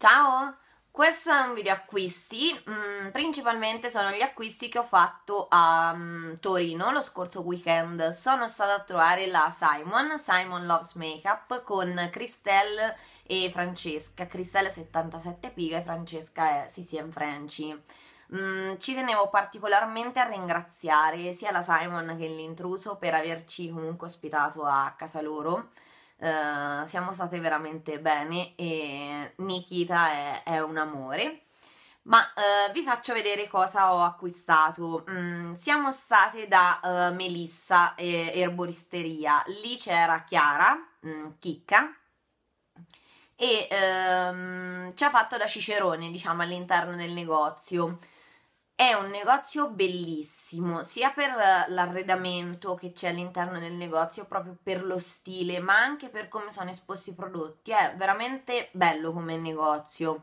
Ciao! Questo è un video acquisti, mm, principalmente sono gli acquisti che ho fatto a mm, Torino lo scorso weekend. Sono stata a trovare la Simon, Simon Loves Makeup, con Christelle e Francesca. Christelle è 77 piga e Francesca è CCM Franci. Mm, ci tenevo particolarmente a ringraziare sia la Simon che l'intruso per averci comunque ospitato a casa loro. Eh, siamo state veramente bene e Nikita è, è un amore. Ma uh, vi faccio vedere cosa ho acquistato. Mm, siamo state da uh, Melissa eh, Erboristeria. Lì c'era Chiara, mm, Chicca, e um, ci ha fatto da cicerone, diciamo, all'interno del negozio. È un negozio bellissimo, sia per eh, l'arredamento che c'è all'interno del negozio, proprio per lo stile, ma anche per come sono esposti i prodotti. È veramente bello come negozio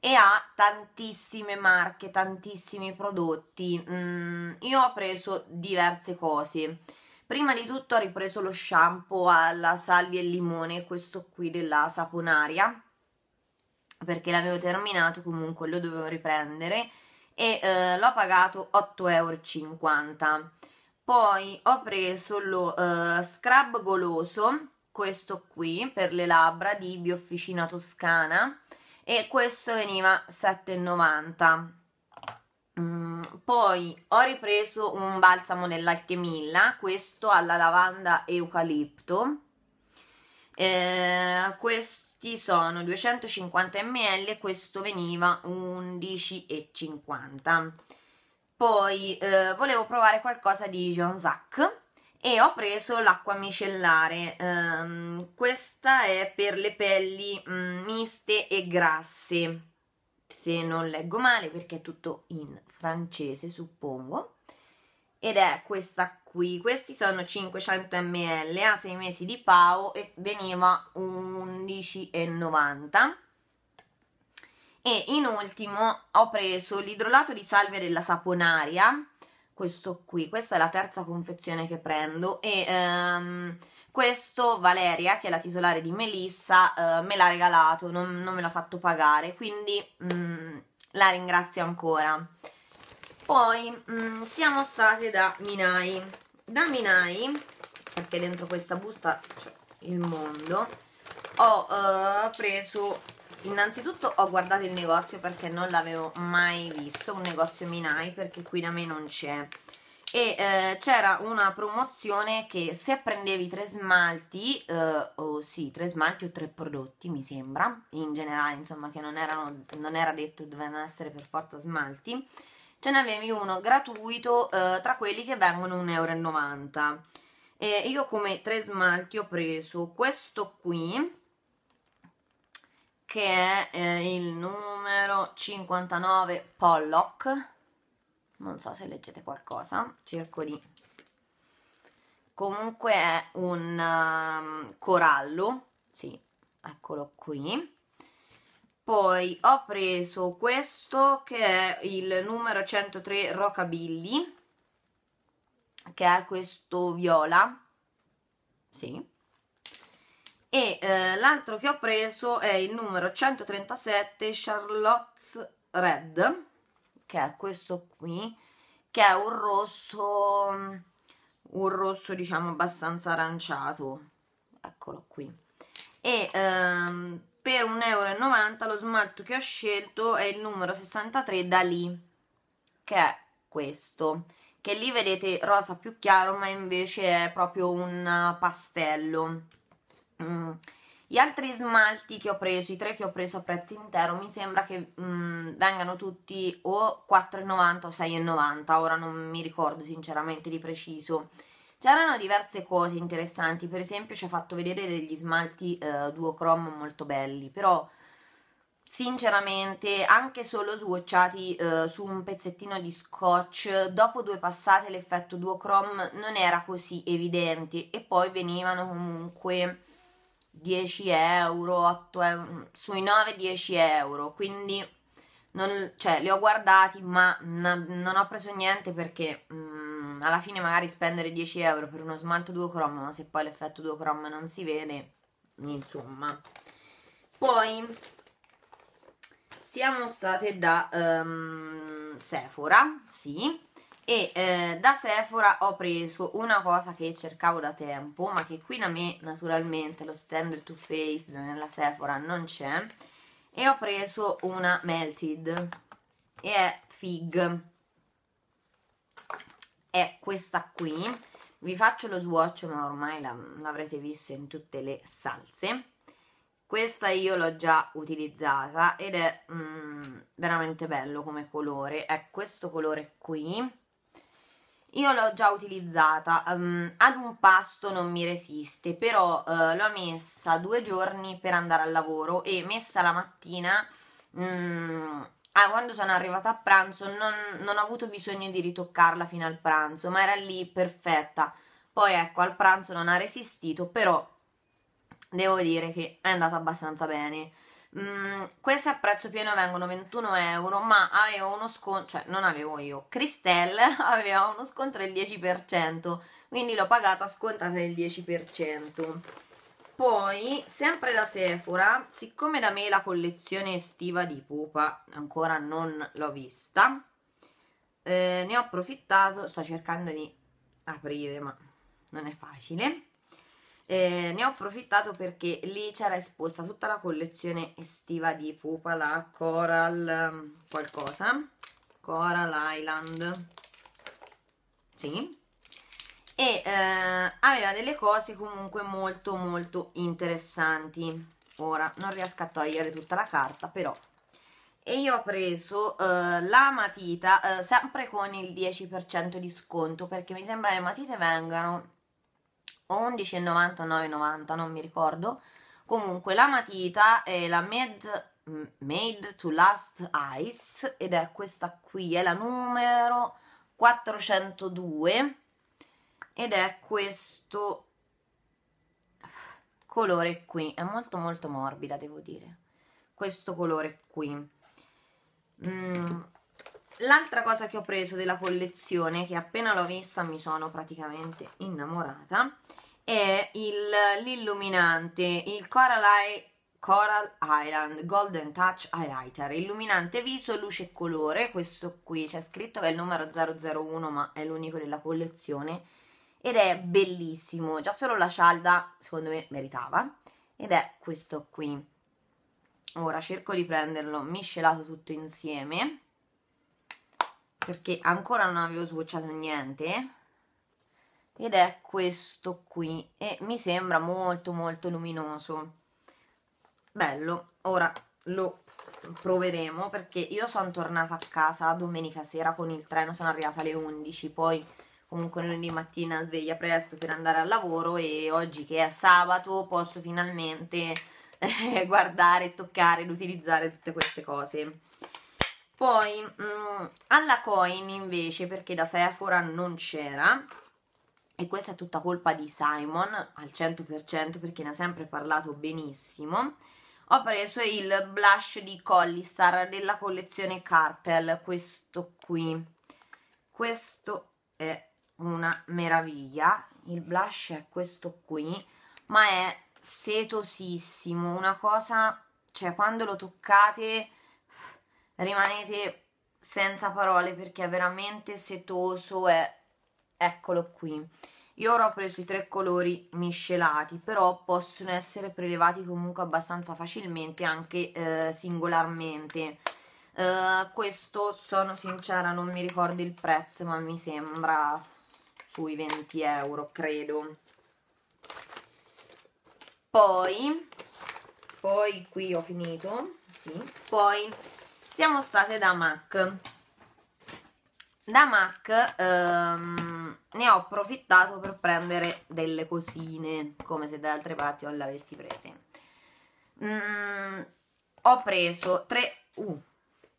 e ha tantissime marche, tantissimi prodotti. Mm, io ho preso diverse cose. Prima di tutto ho ripreso lo shampoo alla salvia e limone, questo qui della Saponaria, perché l'avevo terminato, comunque lo dovevo riprendere e eh, l'ho pagato 8,50 euro. Poi ho preso lo eh, scrub goloso, questo qui per le labbra di Biofficina Toscana e questo veniva 7,90 mm, poi ho ripreso un balsamo dell'Alchemilla, questo alla lavanda eucalipto. Eh, questo costi sono 250 ml, questo veniva 11,50. Poi eh, volevo provare qualcosa di Jonzac e ho preso l'acqua micellare. Um, questa è per le pelli um, miste e grasse. Se non leggo male perché è tutto in francese, suppongo ed è questa qui. Questi sono 500 ml a 6 mesi di PAO e veniva 11,90. E in ultimo ho preso l'idrolato di salvia della saponaria, questo qui, questa è la terza confezione che prendo e ehm, questo Valeria, che è la titolare di Melissa, eh, me l'ha regalato, non, non, me l'ha fatto pagare, quindi mh, mm, la ringrazio ancora poi mh, mm, siamo state da Minai da Minai perché dentro questa busta c'è il mondo ho uh, preso innanzitutto ho guardato il negozio perché non l'avevo mai visto un negozio Minai perché qui da me non c'è e eh, c'era una promozione che se prendevi tre smalti, eh, o sì, tre smalti o tre prodotti mi sembra, in generale insomma che non, erano, non era detto dovevano essere per forza smalti, ce n'avevi uno gratuito eh, tra quelli che vengono 1,90 euro. E io come tre smalti ho preso questo qui, che è eh, il numero 59 Pollock, non so se leggete qualcosa, cerco di... Comunque è un um, corallo, sì, eccolo qui, poi ho preso questo che è il numero 103 Rockabilly, che è questo viola, sì. E eh, l'altro che ho preso è il numero 137 Charlotte's Red, che è questo qui, che è un rosso, un rosso diciamo abbastanza aranciato, eccolo qui. E... Ehm, per 1,90 euro lo smalto che ho scelto è il numero 63 da lì che è questo che lì vedete rosa più chiaro ma invece è proprio un pastello mm. gli altri smalti che ho preso i tre che ho preso a prezzo intero mi sembra che mm, vengano tutti o 4,90 o 6,90 ora non mi ricordo sinceramente di preciso C'erano diverse cose interessanti, per esempio ci ha fatto vedere degli smalti eh, duochrome molto belli, però sinceramente anche solo swatchati eh, su un pezzettino di scotch, dopo due passate l'effetto duochrome non era così evidente e poi venivano comunque 10 euro, 8 euro, mm, sui 9-10 euro, quindi non, cioè, li ho guardati ma non ho preso niente perché... Mh, mm, alla fine magari spendere 10 euro per uno smalto duochrome, ma se poi l'effetto duochrome non si vede, insomma. Poi siamo state da um, Sephora, sì, e eh, da Sephora ho preso una cosa che cercavo da tempo, ma che qui da me naturalmente lo stand Too Faced nella Sephora non c'è, e ho preso una Melted, e è Fig è questa qui vi faccio lo swatch ma ormai l'avrete visto in tutte le salse questa io l'ho già utilizzata ed è mm, veramente bello come colore è questo colore qui io l'ho già utilizzata, um, ad un pasto non mi resiste, però uh, l'ho messa due giorni per andare al lavoro e messa la mattina mm, Ah, quando sono arrivata a pranzo non, non, ho avuto bisogno di ritoccarla fino al pranzo, ma era lì perfetta. Poi ecco, al pranzo non ha resistito, però devo dire che è andata abbastanza bene. Mm, queste a prezzo pieno vengono 21 euro, ma avevo uno sconto, cioè non avevo io, Cristelle aveva uno sconto del 10%, quindi l'ho pagata scontata del 10% poi sempre da Sephora siccome da me la collezione estiva di pupa ancora non l'ho vista eh, ne ho approfittato sto cercando di aprire ma non è facile eh, ne ho approfittato perché lì c'era esposta tutta la collezione estiva di Pupa, la Coral qualcosa, Coral Island, sì, e eh, aveva delle cose comunque molto molto interessanti ora non riesco a togliere tutta la carta però e io ho preso eh, la matita eh, sempre con il 10% di sconto perché mi sembra le matite vengano 11,90 o 9,90 non mi ricordo comunque la matita è la Med Made to Last Ice ed è questa qui, è la numero 402 ed è questo colore qui, è molto molto morbida devo dire, questo colore qui. Mm. L'altra cosa che ho preso della collezione, che appena l'ho vista mi sono praticamente innamorata, è l'illuminante, il, il Coral, Eye, Coral Island Golden Touch Highlighter, illuminante viso, luce e colore, questo qui c'è scritto che è il numero 001 ma è l'unico della collezione, ed è bellissimo, già solo la cialda secondo me meritava ed è questo qui. Ora cerco di prenderlo miscelato tutto insieme perché ancora non avevo sbocciato niente ed è questo qui e mi sembra molto molto luminoso bello ora lo proveremo perché io sono tornata a casa domenica sera con il treno sono arrivata alle 11 poi comunque lunedì mattina sveglia presto per andare al lavoro e oggi che è sabato posso finalmente eh, guardare, toccare ed utilizzare tutte queste cose. Poi mh, mm, alla coin invece, perché da Sephora non c'era, e questa è tutta colpa di Simon al 100% perché ne ha sempre parlato benissimo, ho preso il blush di Collistar della collezione Cartel, questo qui. Questo è una meraviglia il blush è questo qui ma è setosissimo una cosa cioè quando lo toccate rimanete senza parole perché è veramente setoso è eccolo qui io ora ho preso i tre colori miscelati però possono essere prelevati comunque abbastanza facilmente anche eh, singolarmente eh, questo sono sincera non mi ricordo il prezzo ma mi sembra sui 20 euro, credo. Poi, poi qui ho finito, sì. Poi siamo state da MAC. Da MAC ehm, ne ho approfittato per prendere delle cosine, come se da altre parti non le avessi prese. Mm, ho preso tre... Uh,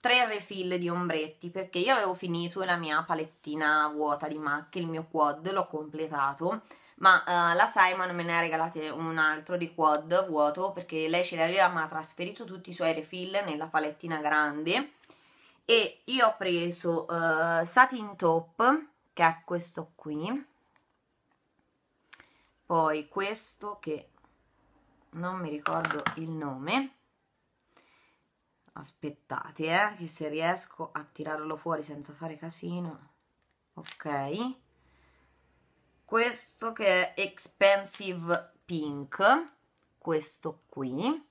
tre refill di ombretti perché io avevo finito la mia palettina vuota di MAC, il mio quad, l'ho completato ma uh, la Simon me ne ha regalate un altro di quad vuoto perché lei ce l'aveva ma ha trasferito tutti i suoi refill nella palettina grande e io ho preso uh, Satin Top che è questo qui poi questo che non mi ricordo il nome aspettate eh, che se riesco a tirarlo fuori senza fare casino ok questo che è expensive pink questo qui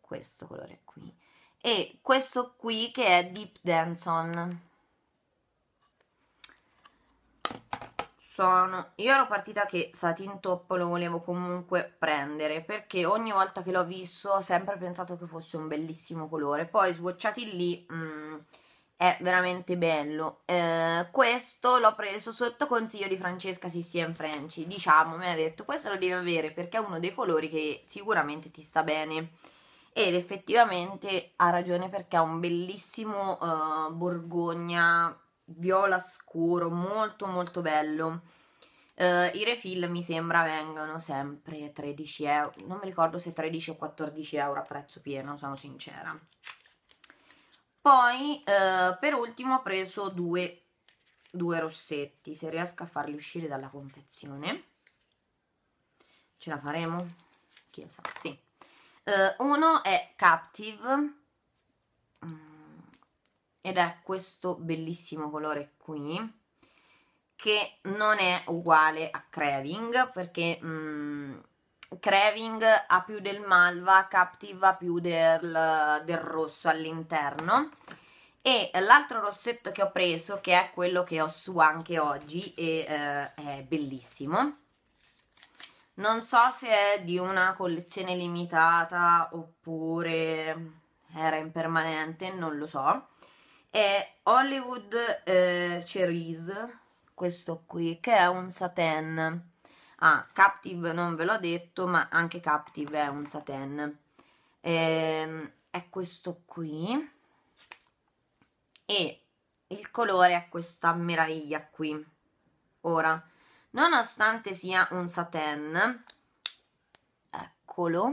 questo colore qui e questo qui che è deep denson sono... Io ero partita che Satin Top lo volevo comunque prendere perché ogni volta che l'ho visto ho sempre pensato che fosse un bellissimo colore. Poi swatchati lì mh, mm, è veramente bello. Eh, questo l'ho preso sotto consiglio di Francesca Sissi and French. Diciamo, mi ha detto questo lo devi avere perché è uno dei colori che sicuramente ti sta bene. Ed effettivamente ha ragione perché ha un bellissimo eh, borgogna viola scuro, molto molto bello. Uh, I refill mi sembra vengano sempre 13 euro, non mi ricordo se 13 o 14 euro a prezzo pieno, sono sincera. Poi uh, per ultimo ho preso due, due rossetti, se riesco a farli uscire dalla confezione. Ce la faremo? Chi lo sa, sì. Uh, uno è Captive ed è questo bellissimo colore qui che non è uguale a Craving perché mh, mm, Craving ha più del malva, Captive ha più del, del rosso all'interno e l'altro rossetto che ho preso che è quello che ho su anche oggi e eh, è bellissimo non so se è di una collezione limitata oppure era in permanente, non lo so è Hollywood eh, Cherise, questo qui, che è un satin. Ah, Captive non ve l'ho detto, ma anche Captive è un satin. Eh, è questo qui. E il colore è questa meraviglia qui. Ora, nonostante sia un satin, eccolo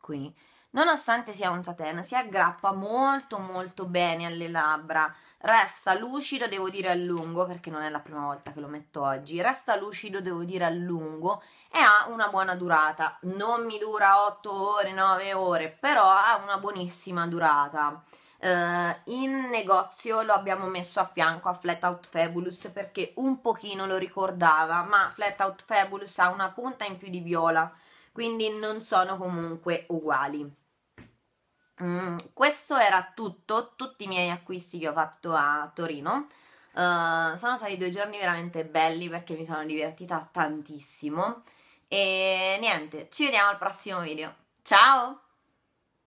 qui, Nonostante sia un satin, si aggrappa molto molto bene alle labbra, resta lucido devo dire a lungo, perché non è la prima volta che lo metto oggi, resta lucido devo dire a lungo e ha una buona durata, non mi dura 8 ore, 9 ore, però ha una buonissima durata. Uh, in negozio lo abbiamo messo a fianco a Flat Out Fabulous perché un pochino lo ricordava, ma Flat Out Fabulous ha una punta in più di viola, quindi non sono comunque uguali. Mm, questo era tutto, tutti i miei acquisti che ho fatto a Torino. Uh, sono stati due giorni veramente belli perché mi sono divertita tantissimo. E niente, ci vediamo al prossimo video. Ciao!